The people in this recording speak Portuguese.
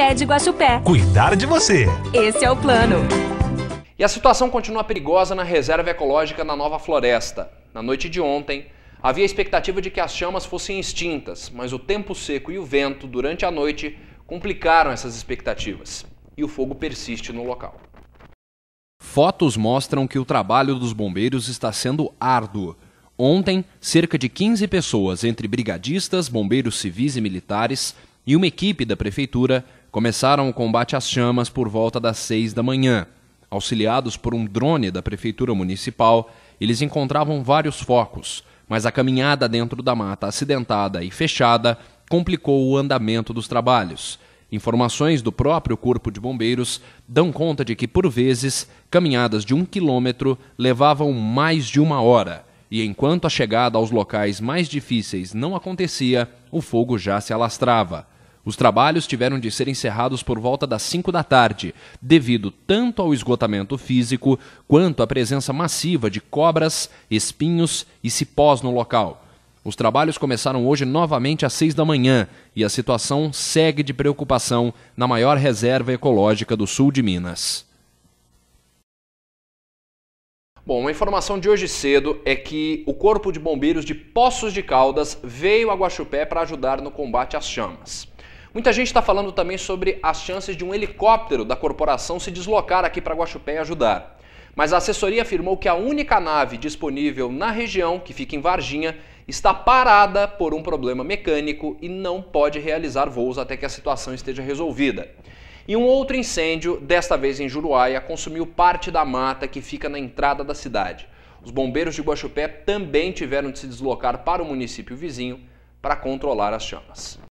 Unimed Guaxupé. Cuidar de você. Esse é o plano. E a situação continua perigosa na reserva ecológica na Nova Floresta. Na noite de ontem, havia expectativa de que as chamas fossem extintas, mas o tempo seco e o vento durante a noite complicaram essas expectativas. E o fogo persiste no local. Fotos mostram que o trabalho dos bombeiros está sendo árduo. Ontem, cerca de 15 pessoas, entre brigadistas, bombeiros civis e militares, e uma equipe da prefeitura começaram o combate às chamas por volta das seis da manhã. Auxiliados por um drone da prefeitura municipal, eles encontravam vários focos, mas a caminhada dentro da mata acidentada e fechada complicou o andamento dos trabalhos. Informações do próprio Corpo de Bombeiros dão conta de que, por vezes, caminhadas de um quilômetro levavam mais de uma hora, e enquanto a chegada aos locais mais difíceis não acontecia, o fogo já se alastrava. Os trabalhos tiveram de ser encerrados por volta das 5 da tarde, devido tanto ao esgotamento físico quanto à presença massiva de cobras, espinhos e cipós no local. Os trabalhos começaram hoje novamente às 6 da manhã e a situação segue de preocupação na maior reserva ecológica do sul de Minas. Bom, uma informação de hoje cedo é que o Corpo de Bombeiros de Poços de Caldas veio a Guaxupé para ajudar no combate às chamas. Muita gente está falando também sobre as chances de um helicóptero da corporação se deslocar aqui para Guaxupé e ajudar. Mas a assessoria afirmou que a única nave disponível na região, que fica em Varginha, está parada por um problema mecânico e não pode realizar voos até que a situação esteja resolvida. E um outro incêndio, desta vez em Juruáia, consumiu parte da mata que fica na entrada da cidade. Os bombeiros de Guaxupé também tiveram de se deslocar para o município vizinho para controlar as chamas.